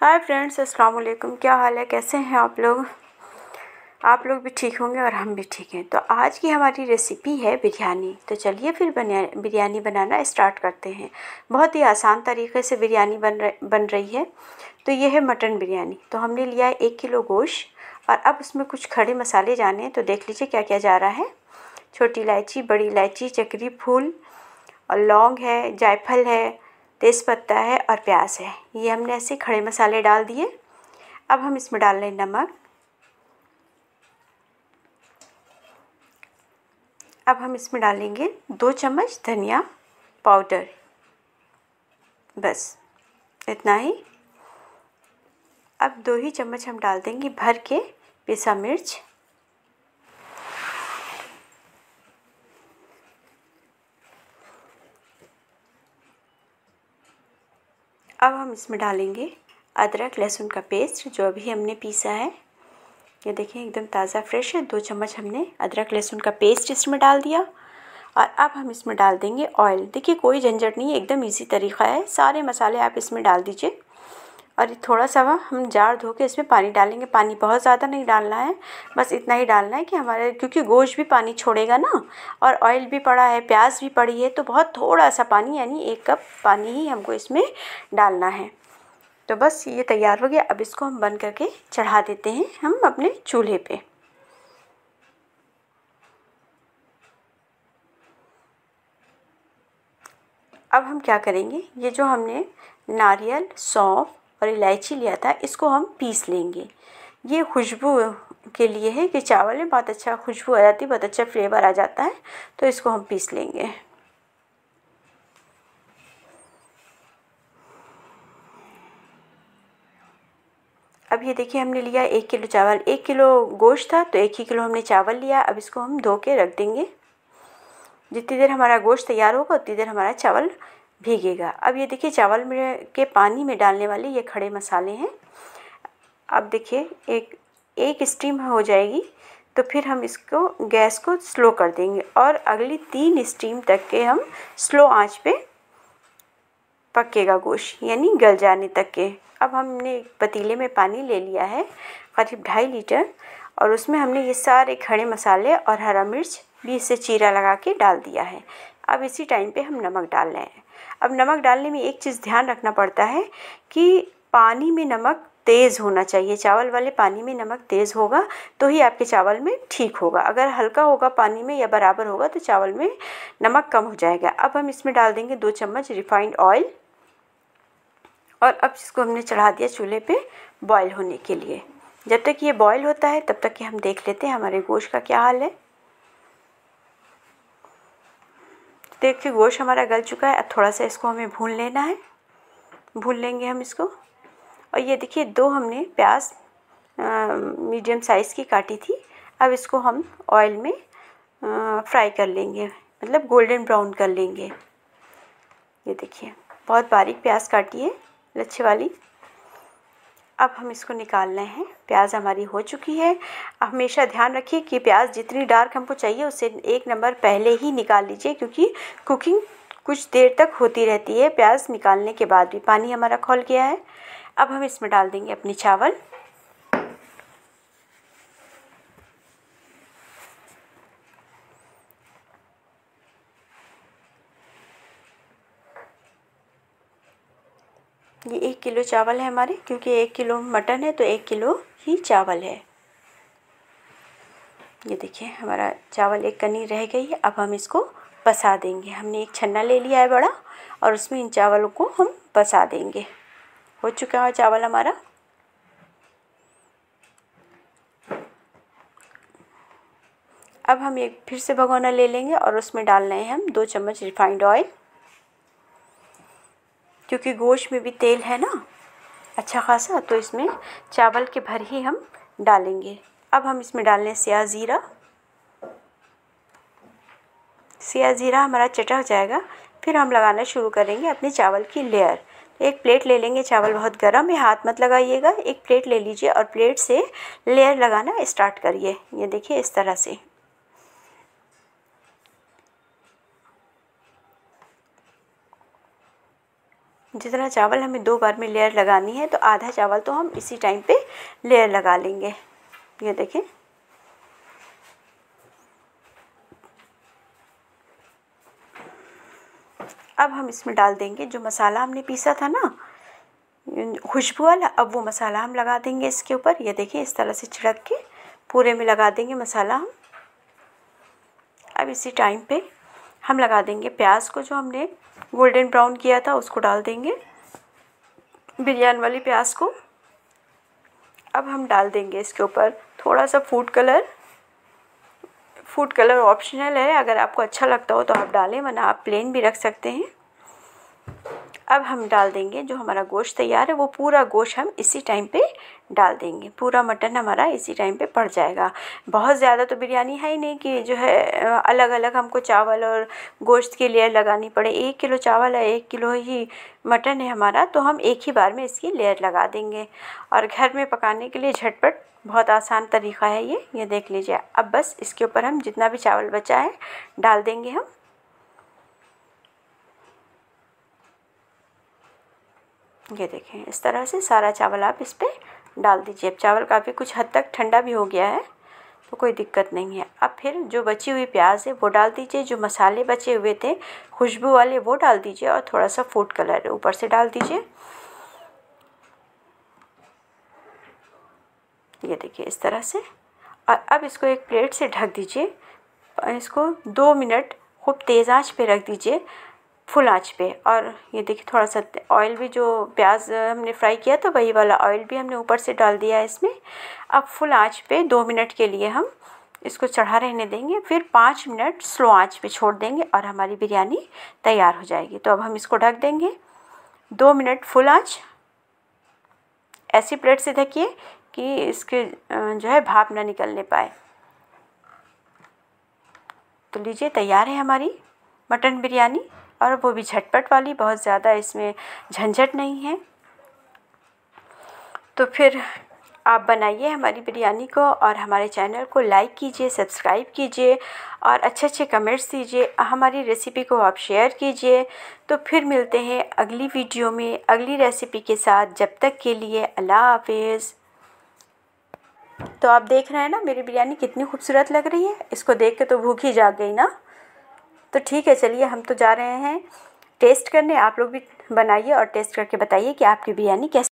hi friends अस्सलाम वालेकुम क्या हाल है कैसे हैं आप लोग आप लोग भी ठीक होंगे और हम भी ठीक हैं तो आज की हमारी रेसिपी है बिरयानी तो चलिए फिर बिरयानी बनाना स्टार्ट करते हैं बहुत ही आसान तरीके से बिरयानी बन रह, बन रही है तो ये है मटन बिरयानी तो हमने लिया है एक किलो गोश्त और अब उसमें कुछ खड़े मसाले जाने हैं तो देख लीजिए क्या क्या जा रहा है छोटी इलायची बड़ी इलायची चक्री फूल और लौंग है जायफल है तेज़पत्ता है और प्याज है ये हमने ऐसे खड़े मसाले डाल दिए अब हम इसमें डाल रहे हैं नमक अब हम इसमें डालेंगे दो चम्मच धनिया पाउडर बस इतना ही अब दो ही चम्मच हम डाल देंगे भर के पिसा मिर्च अब हम इसमें डालेंगे अदरक लहसुन का पेस्ट जो अभी हमने पीसा है ये देखें एकदम ताज़ा फ्रेश है दो चम्मच हमने अदरक लहसुन का पेस्ट इसमें डाल दिया और अब हम इसमें डाल देंगे ऑयल देखिए कोई झंझट नहीं है एकदम इजी तरीका है सारे मसाले आप इसमें डाल दीजिए और थोड़ा सा हम जार धो के इसमें पानी डालेंगे पानी बहुत ज़्यादा नहीं डालना है बस इतना ही डालना है कि हमारे क्योंकि गोश्त भी पानी छोड़ेगा ना और ऑयल भी पड़ा है प्याज भी पड़ी है तो बहुत थोड़ा सा पानी यानी एक कप पानी ही हमको इसमें डालना है तो बस ये तैयार हो गया अब इसको हम बंद करके चढ़ा देते हैं हम अपने चूल्हे पर अब हम क्या करेंगे ये जो हमने नारियल सौंफ और इलायची लिया था इसको हम पीस लेंगे ये खुशबू के लिए है कि चावल में बहुत अच्छा खुशबू आ जाती है बहुत अच्छा फ्लेवर आ जाता है तो इसको हम पीस लेंगे अब ये देखिए हमने लिया एक किलो चावल एक किलो गोश्त था तो एक ही किलो हमने चावल लिया अब इसको हम धो के रख देंगे जितनी देर हमारा गोश्त तैयार होगा उतनी देर हमारा चावल भीगेगा अब ये देखिए चावल में के पानी में डालने वाले ये खड़े मसाले हैं अब देखिए एक एक स्टीम हो जाएगी तो फिर हम इसको गैस को स्लो कर देंगे और अगली तीन स्टीम तक के हम स्लो आंच पे पकेगा गोश्त यानी गल जाने तक के अब हमने एक पतीले में पानी ले लिया है करीब ढाई लीटर और उसमें हमने ये सारे खड़े मसाले और हरा मिर्च भी इसे चीरा लगा के डाल दिया है अब इसी टाइम पे हम नमक डाल रहे हैं अब नमक डालने में एक चीज़ ध्यान रखना पड़ता है कि पानी में नमक तेज़ होना चाहिए चावल वाले पानी में नमक तेज़ होगा तो ही आपके चावल में ठीक होगा अगर हल्का होगा पानी में या बराबर होगा तो चावल में नमक कम हो जाएगा अब हम इसमें डाल देंगे दो चम्मच रिफाइंड ऑयल और अब इसको हमने चढ़ा दिया चूल्हे पे बॉयल होने के लिए जब तक ये बॉयल होता है तब तक कि हम देख लेते हैं हमारे गोश्त का क्या हाल है देखिए गोश्त हमारा गल चुका है अब थोड़ा सा इसको हमें भून लेना है भून लेंगे हम इसको और ये देखिए दो हमने प्याज मीडियम साइज़ की काटी थी अब इसको हम ऑयल में आ, फ्राई कर लेंगे मतलब गोल्डन ब्राउन कर लेंगे ये देखिए बहुत बारीक प्याज काटी है लच्छे वाली अब हम इसको निकालना है प्याज हमारी हो चुकी है अब हमेशा ध्यान रखिए कि प्याज जितनी डार्क हमको चाहिए उससे एक नंबर पहले ही निकाल लीजिए क्योंकि कुकिंग कुछ देर तक होती रहती है प्याज निकालने के बाद भी पानी हमारा खोल गया है अब हम इसमें डाल देंगे अपने चावल ये एक किलो चावल है हमारे क्योंकि एक किलो मटन है तो एक किलो ही चावल है ये देखिए हमारा चावल एक कनी रह गई है अब हम इसको पसा देंगे हमने एक छन्ना ले लिया है बड़ा और उसमें इन चावलों को हम पसा देंगे हो चुका है चावल हमारा अब हम एक फिर से भगोना ले लेंगे और उसमें डालना है हम दो चम्मच रिफाइंड ऑयल क्योंकि गोश्त में भी तेल है ना अच्छा खासा तो इसमें चावल के भर ही हम डालेंगे अब हम इसमें डाल लें सिया ज़ीरा सिया ज़ीरा हमारा चटा जाएगा फिर हम लगाना शुरू करेंगे अपने चावल की लेयर एक प्लेट ले लेंगे चावल बहुत गर्म है हाथ मत लगाइएगा एक प्लेट ले लीजिए और प्लेट से लेयर लगाना स्टार्ट करिए ये देखिए इस तरह से जितना चावल हमें दो बार में लेयर लगानी है तो आधा चावल तो हम इसी टाइम पे लेयर लगा लेंगे ये देखें अब हम इसमें डाल देंगे जो मसाला हमने पीसा था ना खुशबू वाला अब वो मसाला हम लगा देंगे इसके ऊपर ये देखिए इस तरह से छिड़क के पूरे में लगा देंगे मसाला हम अब इसी टाइम पे हम लगा देंगे प्याज को जो हमने गोल्डन ब्राउन किया था उसको डाल देंगे बिरयानी वाली प्याज को अब हम डाल देंगे इसके ऊपर थोड़ा सा food colour food colour optional है अगर आपको अच्छा लगता हो तो आप डालें वरना आप प्लेन भी रख सकते हैं अब हम डाल देंगे जो हमारा गोश्त तैयार है वो पूरा गोश्त हम इसी टाइम पे डाल देंगे पूरा मटन हमारा इसी टाइम पे पड़ जाएगा बहुत ज़्यादा तो बिरयानी है ही नहीं कि जो है अलग अलग हमको चावल और गोश्त की लेयर लगानी पड़े एक किलो चावल है एक किलो ही मटन है हमारा तो हम एक ही बार में इसकी लेयर लगा देंगे और घर में पकाने के लिए झटपट बहुत आसान तरीका है ये ये देख लीजिए अब बस इसके ऊपर हम जितना भी चावल बचा है डाल देंगे हम ये देखें इस तरह से सारा चावल आप इस पर डाल दीजिए अब चावल काफ़ी कुछ हद तक ठंडा भी हो गया है तो कोई दिक्कत नहीं है अब फिर जो बची हुई प्याज है वो डाल दीजिए जो मसाले बचे हुए थे खुशबू वाले वो डाल दीजिए और थोड़ा सा फूड कलर ऊपर से डाल दीजिए ये देखिए इस तरह से और अब इसको एक प्लेट से ढक दीजिए इसको दो मिनट खूब तेज़ आंच पे रख दीजिए फुल आँच पे और ये देखिए थोड़ा सा ऑयल भी जो प्याज हमने फ्राई किया था वही वाला ऑयल भी हमने ऊपर से डाल दिया है इसमें अब फुल आँच पे दो मिनट के लिए हम इसको चढ़ा रहने देंगे फिर पाँच मिनट स्लो आँच पे छोड़ देंगे और हमारी बिरयानी तैयार हो जाएगी तो अब हम इसको ढक देंगे दो मिनट फुल आँच ऐसी प्लेट से ढकिए कि इसके जो है भाप ना निकलने पाए तो लीजिए तैयार है हमारी मटन बिरयानी और वो भी झटपट वाली बहुत ज़्यादा इसमें झंझट नहीं है तो फिर आप बनाइए हमारी बिरयानी को और हमारे चैनल को लाइक कीजिए सब्सक्राइब कीजिए और अच्छे अच्छे कमेंट्स दीजिए हमारी रेसिपी को आप शेयर कीजिए तो फिर मिलते हैं अगली वीडियो में अगली रेसिपी के साथ जब तक के लिए अल्लाह हाफिज़ तो आप देख रहे हैं ना मेरी बिरयानी कितनी खूबसूरत लग रही है इसको देख के तो भूख ही जाग गई ना तो ठीक है चलिए हम तो जा रहे हैं टेस्ट करने आप लोग भी बनाइए और टेस्ट करके बताइए कि आपकी बिरयानी कैसी